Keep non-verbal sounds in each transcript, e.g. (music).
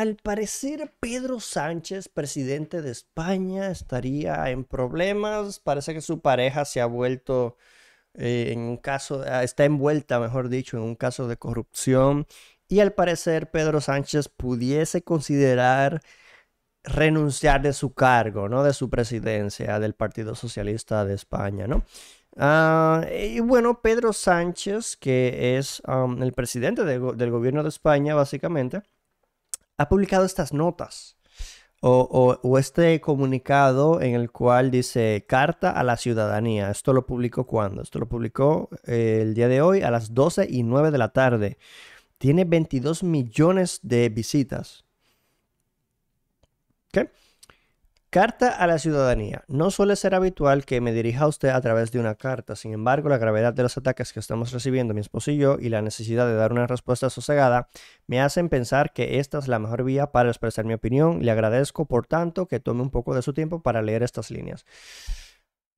al parecer Pedro Sánchez, presidente de España, estaría en problemas. Parece que su pareja se ha vuelto eh, en un caso, ah, está envuelta, mejor dicho, en un caso de corrupción. Y al parecer Pedro Sánchez pudiese considerar renunciar de su cargo, ¿no? De su presidencia del Partido Socialista de España, ¿no? Ah, y bueno, Pedro Sánchez, que es el presidente del gobierno de España, básicamente, ha publicado estas notas o, este comunicado en el cual dice carta a la ciudadanía. Esto lo publicó cuando? Esto lo publicó eh, el día de hoy a las 12 y 9 de la tarde. Tiene 22 millones de visitas. ¿Qué? Carta a la ciudadanía. No suele ser habitual que me dirija usted a través de una carta. Sin embargo, la gravedad de los ataques que estamos recibiendo mi esposo y yo y la necesidad de dar una respuesta sosegada me hacen pensar que esta es la mejor vía para expresar mi opinión. Le agradezco, por tanto, que tome un poco de su tiempo para leer estas líneas.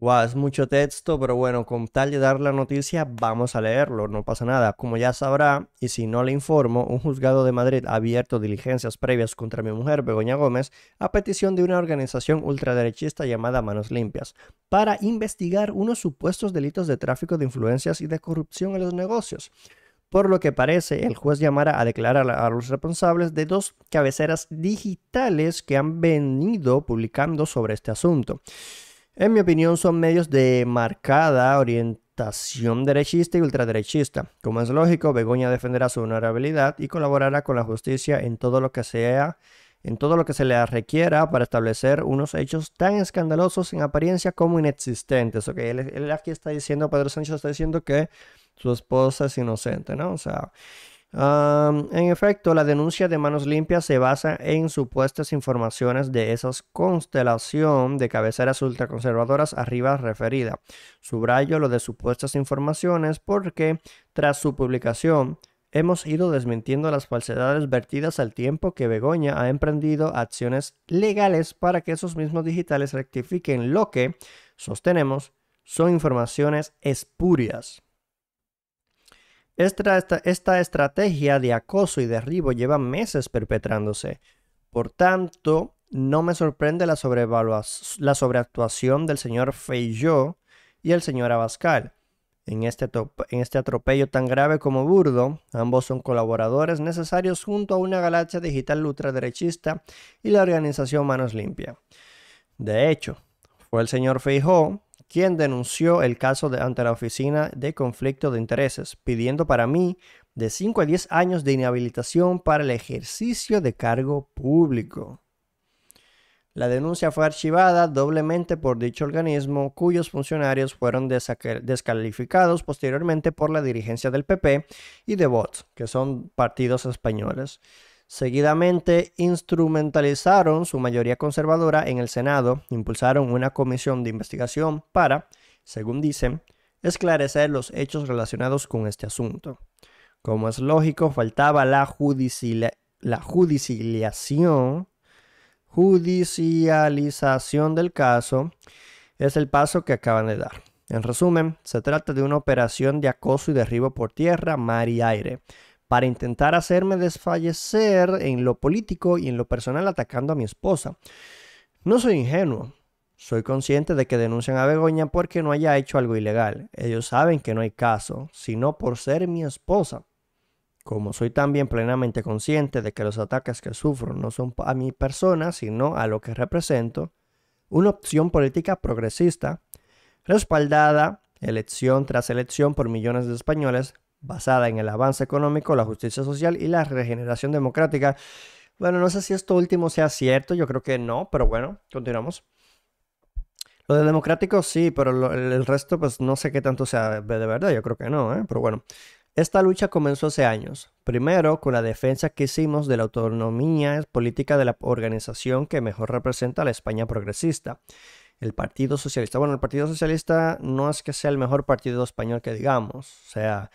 Guau, es mucho texto, pero bueno, con tal de dar la noticia, vamos a leerlo, no pasa nada. Como ya sabrá, y si no le informo, un juzgado de Madrid ha abierto diligencias previas contra mi mujer, Begoña Gómez, a petición de una organización ultraderechista llamada Manos Limpias, para investigar unos supuestos delitos de tráfico de influencias y de corrupción en los negocios. Por lo que parece, el juez llamará a declarar a los responsables de dos cabeceras digitales que han venido publicando sobre este asunto en mi opinión, son medios de marcada orientación derechista y ultraderechista. Como es lógico, Begoña defenderá su honorabilidad y colaborará con la justicia en todo lo que sea en todo lo que se le requiera para establecer unos hechos tan escandalosos en apariencia como inexistentes. Ok, él, él aquí está diciendo, Pedro Sánchez está diciendo que su esposa es inocente, ¿no? O sea, en efecto, la denuncia de manos limpias se basa en supuestas informaciones de esa constelación de cabeceras ultraconservadoras arriba referida. Subrayo lo de supuestas informaciones porque tras su publicación hemos ido desmintiendo las falsedades vertidas al tiempo que Begoña ha emprendido acciones legales para que esos mismos digitales rectifiquen lo que, sostenemos, son informaciones espurias. Esta, estrategia de acoso y derribo lleva meses perpetrándose. Por tanto, no me sorprende la, la sobreactuación del señor Feijó y el señor Abascal. En este, en este, atropello tan grave como burdo, ambos son colaboradores necesarios junto a una galaxia digital ultraderechista y la organización Manos Limpia. De hecho, fue el señor Feijó quien denunció el caso de, ante la Oficina de Conflicto de Intereses, pidiendo para mí de 5 a 10 años de inhabilitación para el ejercicio de cargo público. La denuncia fue archivada doblemente por dicho organismo, cuyos funcionarios fueron descalificados posteriormente por la dirigencia del PP y de Vox, que son partidos españoles. Seguidamente instrumentalizaron su mayoría conservadora en el Senado, impulsaron una comisión de investigación para, según dicen, esclarecer los hechos relacionados con este asunto. Como es lógico, faltaba la, judicialización, judicialización del caso, es el paso que acaban de dar. En resumen, se trata de una operación de acoso y derribo por tierra, mar y aire, para intentar hacerme desfallecer en lo político y en lo personal atacando a mi esposa. No soy ingenuo. Soy consciente de que denuncian a Begoña porque no haya hecho algo ilegal. Ellos saben que no hay caso, sino por ser mi esposa. Como soy también plenamente consciente de que los ataques que sufro no son a mi persona, sino a lo que represento, una opción política progresista, respaldada elección tras elección por millones de españoles, basada en el avance económico, la justicia social y la regeneración democrática. Bueno, no sé si esto último sea cierto, yo creo que no, pero bueno, continuamos. Lo de democrático sí, pero el resto pues no sé qué tanto sea de verdad, yo creo que no, ¿eh? pero bueno. Esta lucha comenzó hace años, primero con la defensa que hicimos de la autonomía política de la organización que mejor representa a la España progresista, el Partido Socialista. Bueno, el Partido Socialista no es que sea el mejor partido español que digamos, o sea,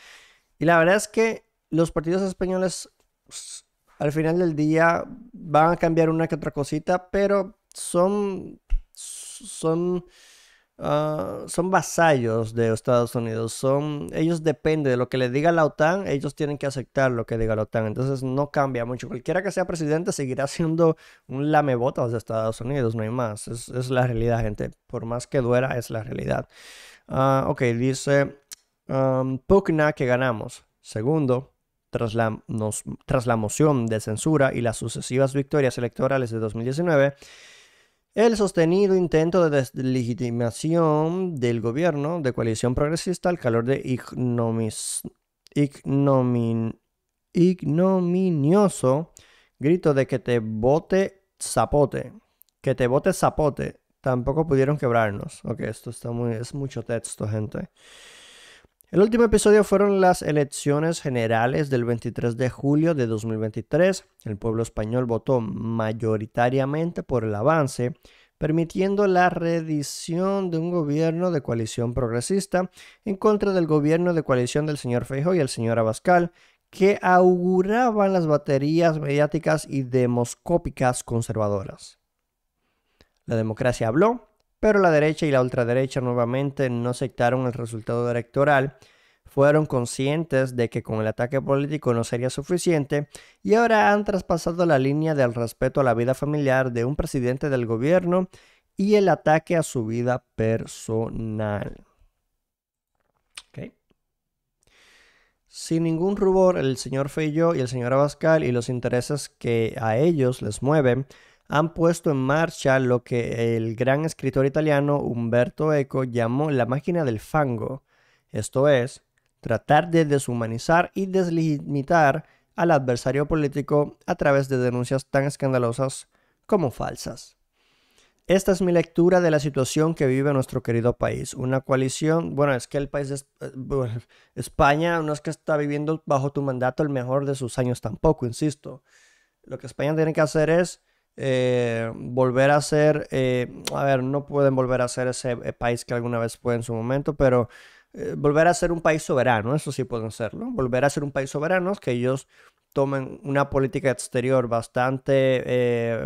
y la verdad es que los partidos españoles pues, al final del día van a cambiar una que otra cosita, pero son, son, ah, son vasallos de Estados Unidos. Son, ellos dependen de lo que le diga la OTAN, ellos tienen que aceptar lo que diga la OTAN. Entonces no cambia mucho. Cualquiera que sea presidente seguirá (laughs) siendo un lamebotas de Estados Unidos, no hay más. Es, la realidad, gente. Por más que duera, es la realidad. Ah, ok, dice um, pugna que ganamos. Segundo, tras la, tras la moción de censura y las sucesivas victorias electorales de 2019, el sostenido intento de deslegitimación del gobierno de coalición progresista al calor de ignomis, ignominioso grito de que te vote zapote, que te vote zapote, tampoco pudieron quebrarnos. Ok, esto está muy, es mucho texto, gente. El último episodio fueron las elecciones generales del 23 de julio de 2023. El pueblo español votó mayoritariamente por el avance, permitiendo la redición de un gobierno de coalición progresista en contra del gobierno de coalición del señor Feijóo y el señor Abascal, que auguraban las baterías mediáticas y demoscópicas conservadoras. La democracia habló pero la derecha y la ultraderecha nuevamente no aceptaron el resultado electoral, fueron conscientes de que con el ataque político no sería suficiente y ahora han traspasado la línea del respeto a la vida familiar de un presidente del gobierno y el ataque a su vida personal. Sin ningún rubor, el señor Feyo y el señor Abascal y los intereses que a ellos les mueven han puesto en marcha lo que el gran escritor italiano Umberto Eco llamó la máquina del fango, esto es, tratar de deshumanizar y deslimitar al adversario político a través de denuncias tan escandalosas como falsas. Esta es mi lectura de la situación que vive nuestro querido país. Una coalición, bueno, es que el país de eh, (laughs) España no es que está viviendo bajo tu mandato el mejor de sus años tampoco, insisto. Lo que España tiene que hacer es eh, volver a ser, eh, a ver, no pueden volver a ser ese eh, país que alguna vez fue en su momento, pero volver a ser un país soberano, eso sí pueden serlo, volver a ser un país soberano, que ellos tomen una política exterior bastante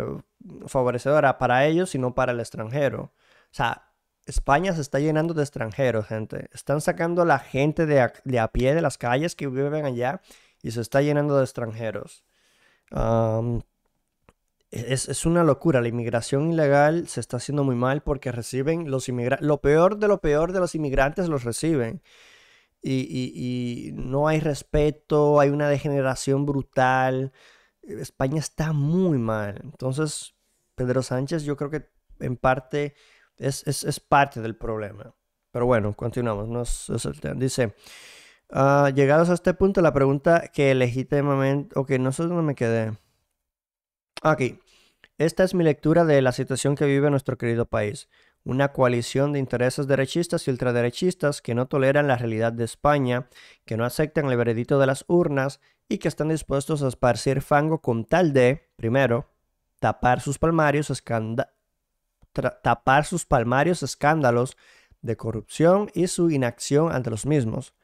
favorecedora para ellos y no para el extranjero. O sea, España se está llenando de extranjeros, gente. Están sacando a la gente de a, pie de las calles que viven allá y se está llenando de extranjeros es, una locura. La inmigración ilegal se está haciendo muy mal porque reciben los inmigrantes. Lo peor de lo peor de los inmigrantes los reciben. Y, no hay respeto, hay una degeneración brutal. España está muy mal. Entonces, Pedro Sánchez, yo creo que en parte es, parte del problema. Pero bueno, continuamos. Nos, dice. Ah, llegados a este punto, la pregunta que legítimamente, ok, no sé dónde me quedé. Aquí. Esta es mi lectura de la situación que vive nuestro querido país. Una coalición de intereses derechistas y ultraderechistas que no toleran la realidad de España, que no aceptan el veredicto de las urnas y que están dispuestos a esparcir fango con tal de, primero, tapar sus palmarios, tapar sus palmarios escándalos de corrupción y su inacción ante los mismos.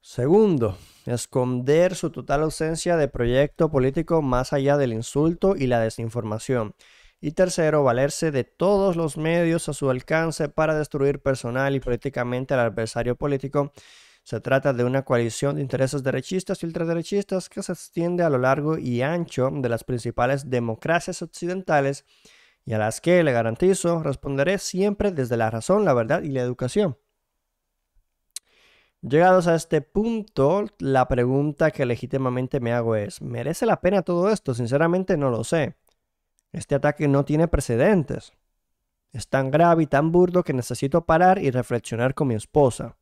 Segundo, esconder su total ausencia de proyecto político más allá del insulto y la desinformación. Y tercero, valerse de todos los medios a su alcance para destruir personal y políticamente al adversario político. Se trata de una coalición de intereses derechistas y ultraderechistas que se extiende a lo largo y ancho de las principales democracias occidentales y a las que, le garantizo, responderé siempre desde la razón, la verdad y la educación. Llegados a este punto, la pregunta que legítimamente me hago es, ¿merece la pena todo esto? Sinceramente no lo sé. Este ataque no tiene precedentes. Es tan grave y tan burdo que necesito parar y reflexionar con mi esposa.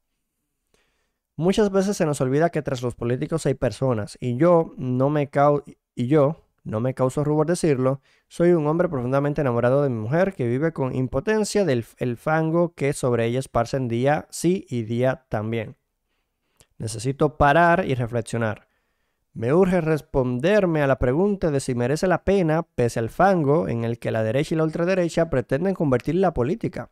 Muchas veces se nos olvida que tras los políticos hay personas y yo no me cau y yo no me causo rubor decirlo, soy un hombre profundamente enamorado de mi mujer que vive con impotencia del fango que sobre ella esparcen día sí y día también. Necesito parar y reflexionar. Me urge responderme a la pregunta de si merece la pena, pese al fango en el que la derecha y la ultraderecha pretenden convertir la política.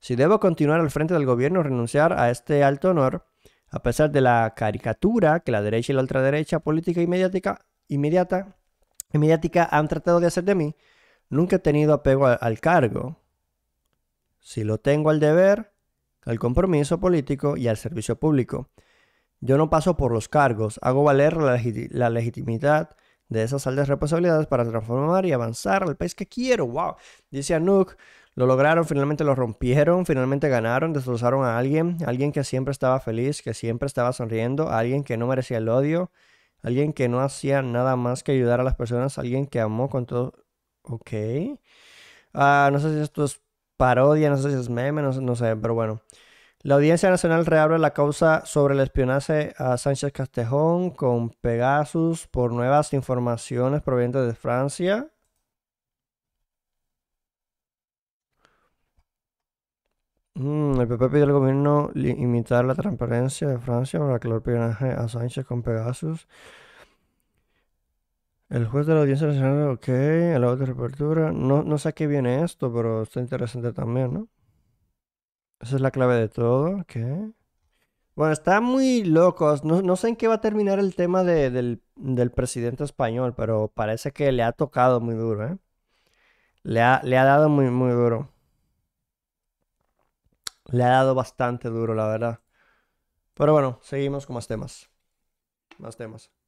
Si debo continuar al frente del gobierno o renunciar a este alto honor, a pesar de la caricatura que la derecha y la ultraderecha política y mediática, inmediata, han tratado de hacer de mí, nunca he tenido apego al cargo. Si lo tengo al deber, al compromiso político y al servicio público. Yo no paso por los cargos, hago valer la, legitimidad de esas altas responsabilidades para transformar y avanzar al país que quiero. ¡Wow! Dice Anouk. lo lograron, finalmente lo rompieron, finalmente ganaron, destrozaron a alguien, alguien que siempre estaba feliz, que siempre estaba sonriendo, alguien que no merecía el odio, alguien que no hacía nada más que ayudar a las personas, alguien que amó con todo. Ok. Ah, no sé si esto es parodia, no sé si es meme, no sé, pero bueno. La Audiencia Nacional reabre la causa sobre el espionaje a Sánchez Castejón con Pegasus por nuevas informaciones provenientes de Francia. Mm, el PP pide al gobierno imitar la transparencia de Francia para que lo espionaje a Sánchez con Pegasus. El juez de la Audiencia Nacional, ok, el auto de reapertura. No, no sé a qué viene esto, pero está interesante también, ¿no? Esa es la clave de todo. ¿Qué? Bueno, está muy locos. No, no sé en qué va a terminar el tema del, presidente español, pero parece que le ha tocado muy duro, ¿eh? Le ha, le ha dado muy, muy duro. Le ha dado bastante duro, la verdad. Pero bueno, seguimos con más temas. Más temas.